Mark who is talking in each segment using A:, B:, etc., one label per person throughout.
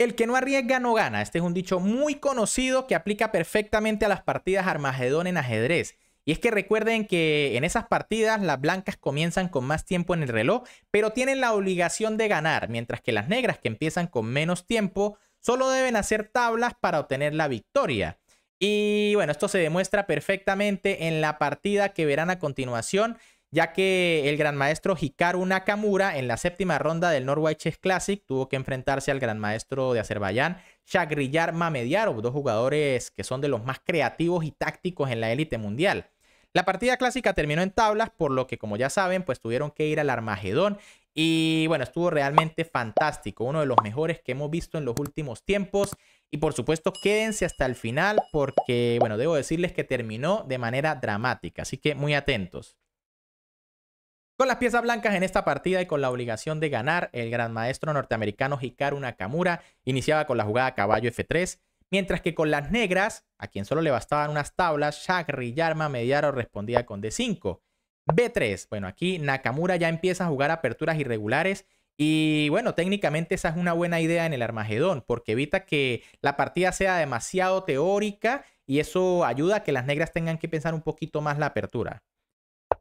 A: El que no arriesga no gana. Este es un dicho muy conocido que aplica perfectamente a las partidas Armagedón en ajedrez. Y es que recuerden que en esas partidas las blancas comienzan con más tiempo en el reloj, pero tienen la obligación de ganar, mientras que las negras que empiezan con menos tiempo solo deben hacer tablas para obtener la victoria. Y bueno, esto se demuestra perfectamente en la partida que verán a continuación ya que el gran maestro Hikaru Nakamura en la séptima ronda del Norway Chess Classic tuvo que enfrentarse al gran maestro de Azerbaiyán, Shagrillar Mamediarov, dos jugadores que son de los más creativos y tácticos en la élite mundial. La partida clásica terminó en tablas, por lo que como ya saben, pues tuvieron que ir al Armagedón y bueno, estuvo realmente fantástico, uno de los mejores que hemos visto en los últimos tiempos. Y por supuesto, quédense hasta el final porque, bueno, debo decirles que terminó de manera dramática, así que muy atentos. Con las piezas blancas en esta partida y con la obligación de ganar, el gran maestro norteamericano Hikaru Nakamura iniciaba con la jugada caballo F3, mientras que con las negras, a quien solo le bastaban unas tablas, Shakri, Yarma, Mediaro respondía con D5. B3, bueno, aquí Nakamura ya empieza a jugar aperturas irregulares y bueno, técnicamente esa es una buena idea en el Armagedón, porque evita que la partida sea demasiado teórica y eso ayuda a que las negras tengan que pensar un poquito más la apertura.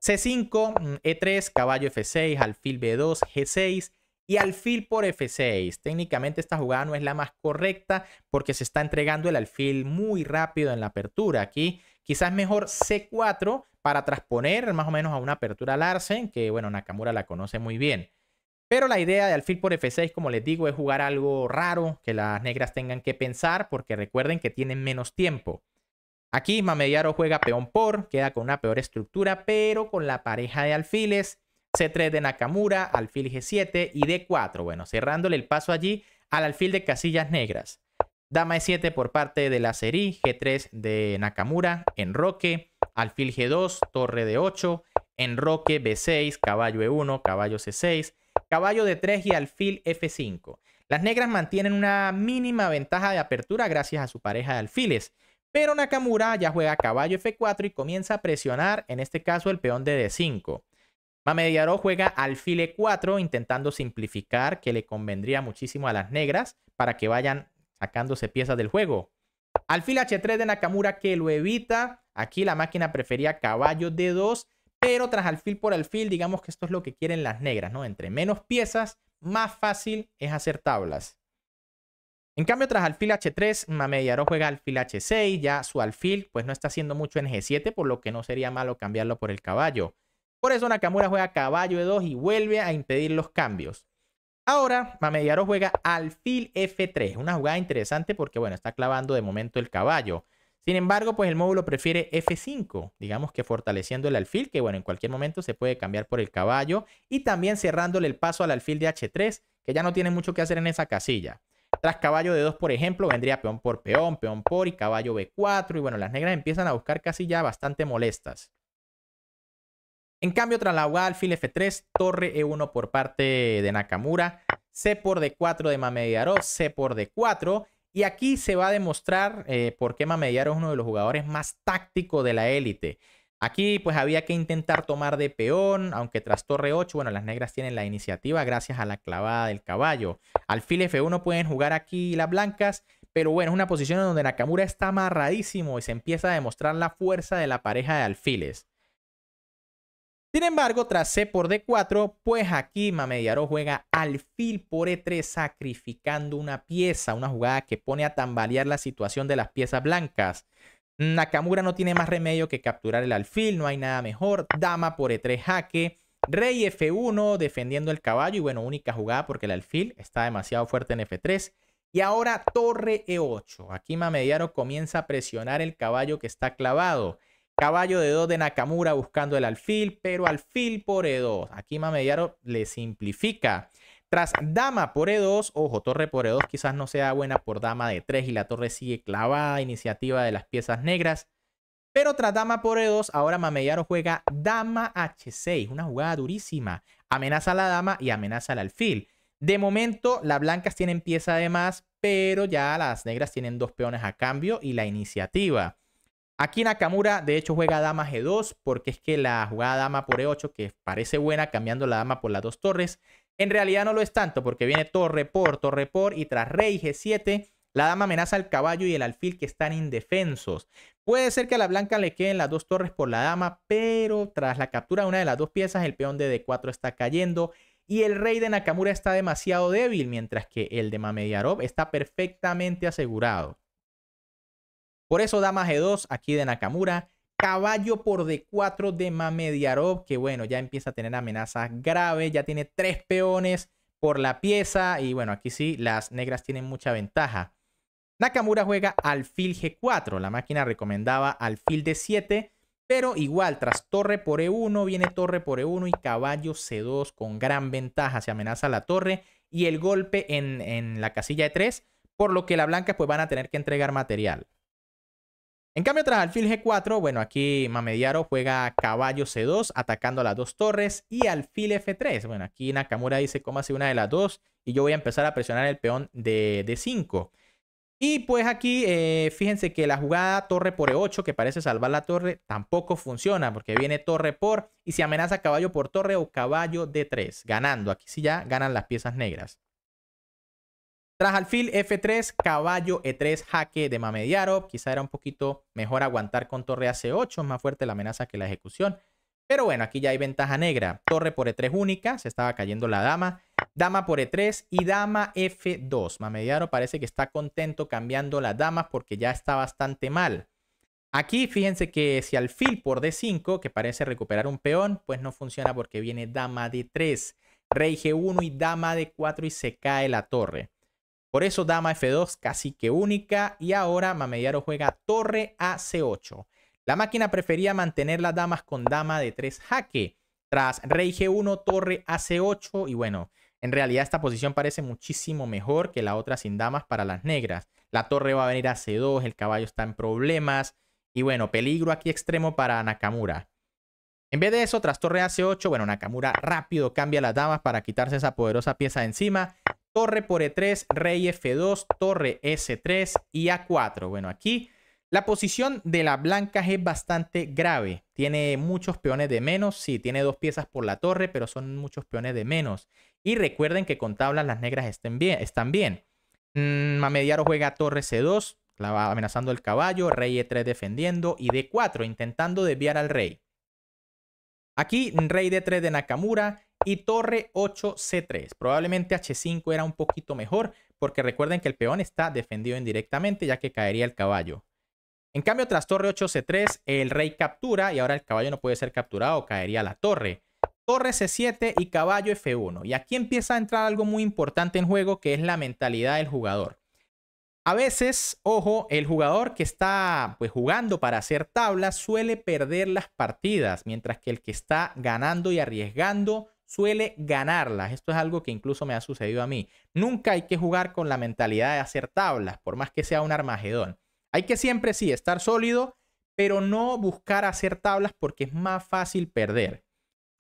A: C5, mm, E3, caballo F6, alfil B2, G6 y alfil por F6. Técnicamente esta jugada no es la más correcta porque se está entregando el alfil muy rápido en la apertura. Aquí quizás mejor C4 para transponer más o menos a una apertura Larsen, que bueno, Nakamura la conoce muy bien. Pero la idea de alfil por F6, como les digo, es jugar algo raro, que las negras tengan que pensar porque recuerden que tienen menos tiempo. Aquí Mamediaro juega peón por, queda con una peor estructura, pero con la pareja de alfiles, C3 de Nakamura, alfil G7 y D4. Bueno, cerrándole el paso allí al alfil de casillas negras. Dama E7 por parte de la serie, G3 de Nakamura, enroque, alfil G2, torre D8, enroque B6, caballo E1, caballo C6, caballo D3 y alfil F5. Las negras mantienen una mínima ventaja de apertura gracias a su pareja de alfiles. Pero Nakamura ya juega caballo F4 y comienza a presionar, en este caso el peón de D5. Mamediaro juega alfil E4 intentando simplificar, que le convendría muchísimo a las negras para que vayan sacándose piezas del juego. Alfil H3 de Nakamura que lo evita. Aquí la máquina prefería caballo D2, pero tras alfil por alfil, digamos que esto es lo que quieren las negras, ¿no? Entre menos piezas, más fácil es hacer tablas. En cambio, tras alfil H3, Mamediaró juega alfil H6, ya su alfil pues no está haciendo mucho en G7, por lo que no sería malo cambiarlo por el caballo. Por eso Nakamura juega caballo E2 y vuelve a impedir los cambios. Ahora, Mamediaró juega alfil F3, una jugada interesante porque bueno, está clavando de momento el caballo. Sin embargo, pues el módulo prefiere F5, digamos que fortaleciendo el alfil, que bueno, en cualquier momento se puede cambiar por el caballo, y también cerrándole el paso al alfil de H3, que ya no tiene mucho que hacer en esa casilla. Tras caballo de 2, por ejemplo, vendría peón por peón, peón por y caballo B4. Y bueno, las negras empiezan a buscar casi ya bastante molestas. En cambio, tras la jugada alfil F3, torre E1 por parte de Nakamura, C por D4 de Mamediarov, C por D4. Y aquí se va a demostrar eh, por qué Mamediarov es uno de los jugadores más tácticos de la élite. Aquí pues había que intentar tomar de peón, aunque tras torre 8, bueno, las negras tienen la iniciativa gracias a la clavada del caballo. Alfil F1 pueden jugar aquí las blancas, pero bueno, es una posición donde Nakamura está amarradísimo y se empieza a demostrar la fuerza de la pareja de alfiles. Sin embargo, tras C por D4, pues aquí Mamediaro juega alfil por E3 sacrificando una pieza, una jugada que pone a tambalear la situación de las piezas blancas. Nakamura no tiene más remedio que capturar el alfil, no hay nada mejor. Dama por E3 jaque. Rey F1 defendiendo el caballo y bueno, única jugada porque el alfil está demasiado fuerte en F3. Y ahora torre E8. Aquí Mamediaro comienza a presionar el caballo que está clavado. Caballo de 2 de Nakamura buscando el alfil, pero alfil por E2. Aquí Mamediaro le simplifica. Tras dama por E2, ojo, torre por E2 quizás no sea buena por dama de 3 y la torre sigue clavada, iniciativa de las piezas negras. Pero tras dama por E2, ahora Mamellaro juega dama H6, una jugada durísima. Amenaza a la dama y amenaza al alfil. De momento, las blancas tienen pieza de más, pero ya las negras tienen dos peones a cambio y la iniciativa. Aquí Nakamura, de hecho, juega dama G2, porque es que la jugada dama por E8, que parece buena cambiando la dama por las dos torres, en realidad no lo es tanto porque viene torre por, torre por y tras rey g7 la dama amenaza al caballo y el alfil que están indefensos. Puede ser que a la blanca le queden las dos torres por la dama, pero tras la captura de una de las dos piezas el peón de d4 está cayendo y el rey de Nakamura está demasiado débil, mientras que el de Mamediarov está perfectamente asegurado. Por eso dama g2 aquí de Nakamura, Caballo por D4 de Mamediarov, que bueno, ya empieza a tener amenazas graves, ya tiene tres peones por la pieza y bueno, aquí sí, las negras tienen mucha ventaja. Nakamura juega alfil G4, la máquina recomendaba alfil D7, pero igual, tras torre por E1, viene torre por E1 y caballo C2 con gran ventaja, se amenaza la torre y el golpe en, la casilla E3, por lo que la blanca pues van a tener que entregar material. En cambio, tras alfil G4, bueno, aquí Mamediaro juega caballo C2, atacando a las dos torres, y alfil F3. Bueno, aquí Nakamura dice, hace una de las dos, y yo voy a empezar a presionar el peón de, d 5. Y pues aquí, eh, fíjense que la jugada torre por E8, que parece salvar la torre, tampoco funciona, porque viene torre por, y se amenaza caballo por torre o caballo D3, ganando. Aquí sí ya ganan las piezas negras. Tras alfil F3, caballo E3, jaque de Mamediaro. Quizá era un poquito mejor aguantar con torre a C8, es más fuerte la amenaza que la ejecución. Pero bueno, aquí ya hay ventaja negra. Torre por E3 única, se estaba cayendo la dama. Dama por E3 y dama F2. Mamediaro parece que está contento cambiando las damas porque ya está bastante mal. Aquí fíjense que si alfil por D5, que parece recuperar un peón, pues no funciona porque viene dama D3, rey G1 y dama D4 y se cae la torre. Por eso dama F2 casi que única y ahora Mamediaro juega torre a C8. La máquina prefería mantener las damas con dama de 3 jaque. Tras rey G1, torre a C8 y bueno, en realidad esta posición parece muchísimo mejor que la otra sin damas para las negras. La torre va a venir a C2, el caballo está en problemas. Y bueno, peligro aquí extremo para Nakamura. En vez de eso, tras torre a C8, bueno, Nakamura rápido cambia las damas para quitarse esa poderosa pieza de encima torre por E3, rey F2, torre S3 y A4. Bueno, aquí la posición de la blanca es bastante grave. Tiene muchos peones de menos, sí, tiene dos piezas por la torre, pero son muchos peones de menos. Y recuerden que con tablas las negras estén bien, están bien. Mamediaro mm, juega torre C2, amenazando el caballo, rey E3 defendiendo y D4 intentando desviar al rey. Aquí rey D3 de Nakamura, y torre 8c3. Probablemente h5 era un poquito mejor, porque recuerden que el peón está defendido indirectamente, ya que caería el caballo. En cambio, tras torre 8c3, el rey captura y ahora el caballo no puede ser capturado, caería la torre. Torre c7 y caballo f1. Y aquí empieza a entrar algo muy importante en juego, que es la mentalidad del jugador. A veces, ojo, el jugador que está pues, jugando para hacer tablas suele perder las partidas, mientras que el que está ganando y arriesgando suele ganarlas. Esto es algo que incluso me ha sucedido a mí. Nunca hay que jugar con la mentalidad de hacer tablas, por más que sea un armagedón. Hay que siempre sí estar sólido, pero no buscar hacer tablas porque es más fácil perder.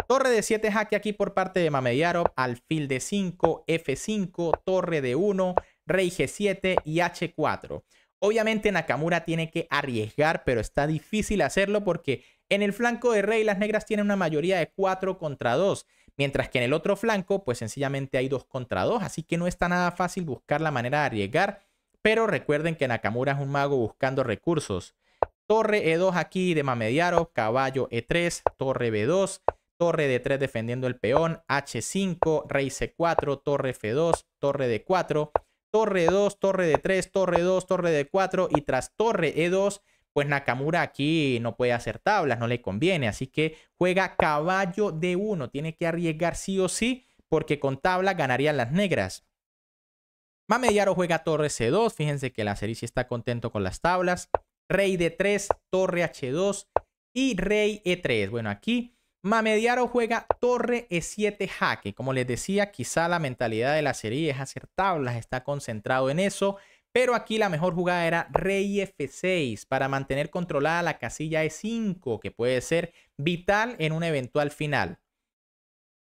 A: Torre de 7 jaque aquí por parte de Mamediarov, alfil de 5, F5, torre de 1, rey G7 y H4. Obviamente Nakamura tiene que arriesgar, pero está difícil hacerlo porque en el flanco de rey las negras tienen una mayoría de 4 contra 2 Mientras que en el otro flanco, pues sencillamente hay dos contra dos, así que no está nada fácil buscar la manera de arriesgar. Pero recuerden que Nakamura es un mago buscando recursos. Torre E2 aquí de Mamediaro, caballo E3, torre B2, torre D3 defendiendo el peón, H5, rey C4, torre F2, torre D4, torre 2, e torre D3, torre 2, e torre D4 y tras torre E2 pues Nakamura aquí no puede hacer tablas, no le conviene, así que juega caballo de uno, tiene que arriesgar sí o sí, porque con tablas ganarían las negras. Mamediaro juega torre C2, fíjense que la serie sí está contento con las tablas. Rey D3, torre H2 y rey E3. Bueno, aquí Mamediaro juega torre E7 jaque. Como les decía, quizá la mentalidad de la serie es hacer tablas, está concentrado en eso. Pero aquí la mejor jugada era rey f6 para mantener controlada la casilla e5, que puede ser vital en un eventual final.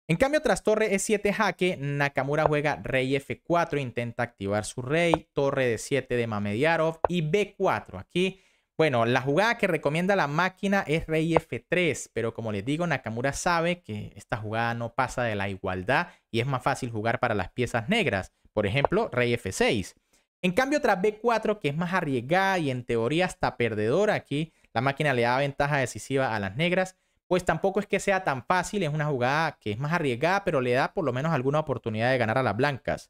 A: En cambio, tras torre e7 jaque, Nakamura juega rey f4, intenta activar su rey, torre de 7 de Mamediarov y b4. Aquí, bueno, la jugada que recomienda la máquina es rey f3, pero como les digo, Nakamura sabe que esta jugada no pasa de la igualdad y es más fácil jugar para las piezas negras. Por ejemplo, rey f6. En cambio, tras B4, que es más arriesgada y en teoría hasta perdedora aquí, la máquina le da ventaja decisiva a las negras, pues tampoco es que sea tan fácil, es una jugada que es más arriesgada, pero le da por lo menos alguna oportunidad de ganar a las blancas.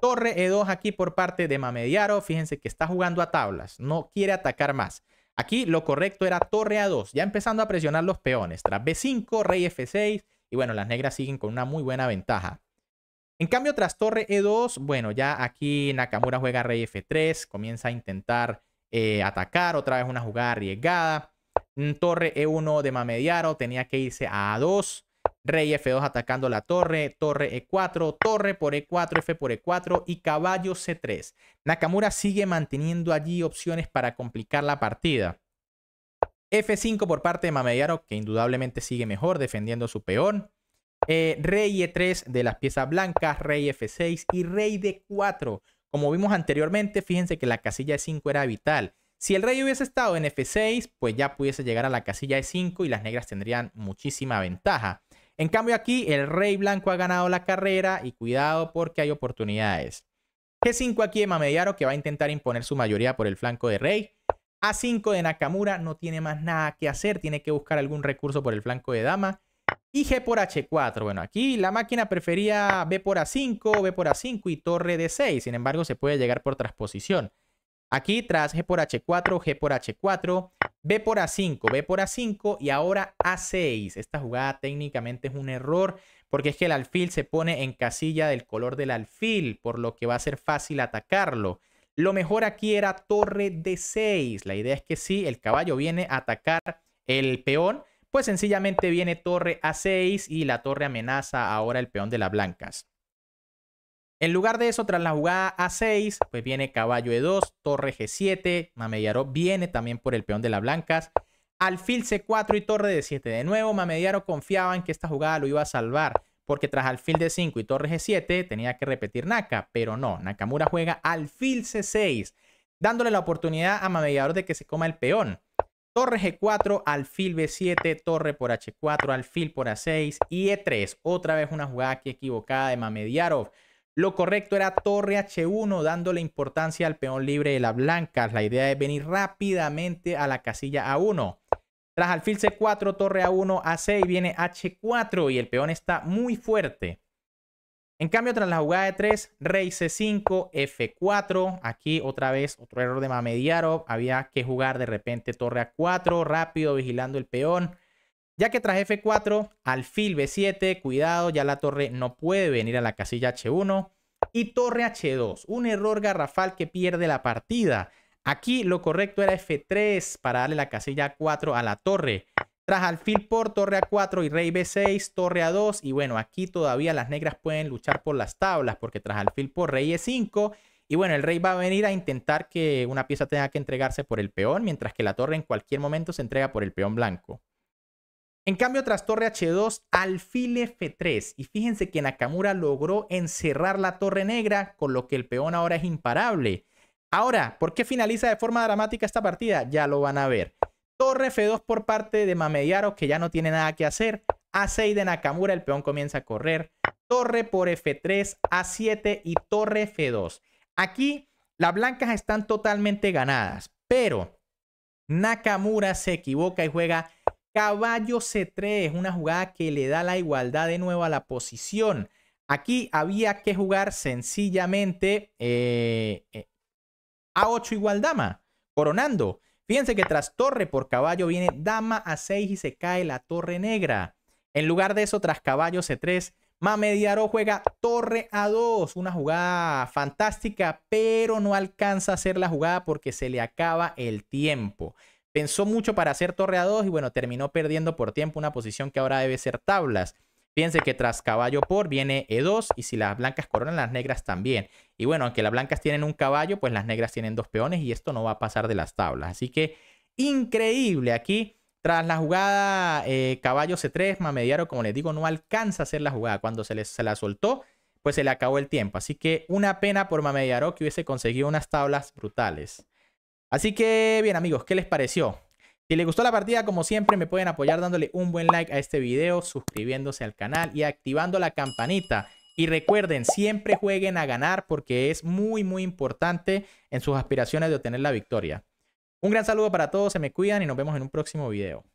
A: Torre E2 aquí por parte de Mamediaro, fíjense que está jugando a tablas, no quiere atacar más. Aquí lo correcto era torre A2, ya empezando a presionar los peones. Tras B5, rey F6 y bueno, las negras siguen con una muy buena ventaja. En cambio, tras torre E2, bueno, ya aquí Nakamura juega rey F3, comienza a intentar eh, atacar, otra vez una jugada arriesgada. Mm, torre E1 de Mamediaro, tenía que irse a A2. Rey F2 atacando la torre, torre E4, torre por E4, F por E4 y caballo C3. Nakamura sigue manteniendo allí opciones para complicar la partida. F5 por parte de Mamediaro, que indudablemente sigue mejor defendiendo su peón. Eh, rey E3 de las piezas blancas, rey F6 y rey D4. Como vimos anteriormente, fíjense que la casilla E5 era vital. Si el rey hubiese estado en F6, pues ya pudiese llegar a la casilla E5 y las negras tendrían muchísima ventaja. En cambio aquí el rey blanco ha ganado la carrera y cuidado porque hay oportunidades. G5 aquí de Mamediaro que va a intentar imponer su mayoría por el flanco de rey. A5 de Nakamura no tiene más nada que hacer, tiene que buscar algún recurso por el flanco de dama y G por H4. Bueno, aquí la máquina prefería B por A5, B por A5 y torre D6. Sin embargo, se puede llegar por transposición. Aquí tras G por H4, G por H4, B por A5, B por A5 y ahora A6. Esta jugada técnicamente es un error porque es que el alfil se pone en casilla del color del alfil, por lo que va a ser fácil atacarlo. Lo mejor aquí era torre D6. La idea es que sí, el caballo viene a atacar el peón, pues sencillamente viene torre a6 y la torre amenaza ahora el peón de las blancas. En lugar de eso, tras la jugada A6, pues viene caballo E2, torre G7, Mamediaro viene también por el peón de las blancas, alfil C4 y torre D7. De nuevo, Mamediaro confiaba en que esta jugada lo iba a salvar, porque tras alfil D5 y torre G7 tenía que repetir Naka, pero no, Nakamura juega alfil C6, dándole la oportunidad a Mamediaro de que se coma el peón. Torre G4, alfil B7, torre por H4, alfil por A6 y E3. Otra vez una jugada aquí equivocada de Mamediarov. Lo correcto era torre H1, dándole importancia al peón libre de las blancas. La idea es venir rápidamente a la casilla A1. Tras alfil C4, torre A1, A6, viene H4 y el peón está muy fuerte. En cambio, tras la jugada de 3, rey c5, f4. Aquí otra vez otro error de Mamediarov. Había que jugar de repente torre a 4, rápido, vigilando el peón. Ya que tras f4, alfil b7, cuidado, ya la torre no puede venir a la casilla h1. Y torre h2, un error garrafal que pierde la partida. Aquí lo correcto era f3 para darle la casilla 4 a la torre. Tras alfil por torre a 4 y rey b6, torre a 2. Y bueno, aquí todavía las negras pueden luchar por las tablas porque tras alfil por rey e5. Y bueno, el rey va a venir a intentar que una pieza tenga que entregarse por el peón, mientras que la torre en cualquier momento se entrega por el peón blanco. En cambio, tras torre h2, alfil f3. Y fíjense que Nakamura logró encerrar la torre negra, con lo que el peón ahora es imparable. Ahora, ¿por qué finaliza de forma dramática esta partida? Ya lo van a ver. Torre F2 por parte de Mamediaro, que ya no tiene nada que hacer. A6 de Nakamura, el peón comienza a correr. Torre por F3, A7 y torre F2. Aquí las blancas están totalmente ganadas, pero Nakamura se equivoca y juega caballo C3, Es una jugada que le da la igualdad de nuevo a la posición. Aquí había que jugar sencillamente eh, eh, A8 igual dama, coronando. Fíjense que tras torre por caballo viene dama a 6 y se cae la torre negra. En lugar de eso, tras caballo C3, Mamediaro juega torre a 2. Una jugada fantástica, pero no alcanza a hacer la jugada porque se le acaba el tiempo. Pensó mucho para hacer torre a 2 y bueno, terminó perdiendo por tiempo una posición que ahora debe ser tablas. Piense que tras caballo por viene E2 y si las blancas coronan, las negras también. Y bueno, aunque las blancas tienen un caballo, pues las negras tienen dos peones y esto no va a pasar de las tablas. Así que increíble aquí. Tras la jugada eh, caballo C3, Mamediaro, como les digo, no alcanza a hacer la jugada. Cuando se, les, se la soltó, pues se le acabó el tiempo. Así que una pena por Mamediaro que hubiese conseguido unas tablas brutales. Así que bien amigos, ¿qué les pareció? Si les gustó la partida, como siempre, me pueden apoyar dándole un buen like a este video, suscribiéndose al canal y activando la campanita. Y recuerden, siempre jueguen a ganar porque es muy, muy importante en sus aspiraciones de obtener la victoria. Un gran saludo para todos, se me cuidan y nos vemos en un próximo video.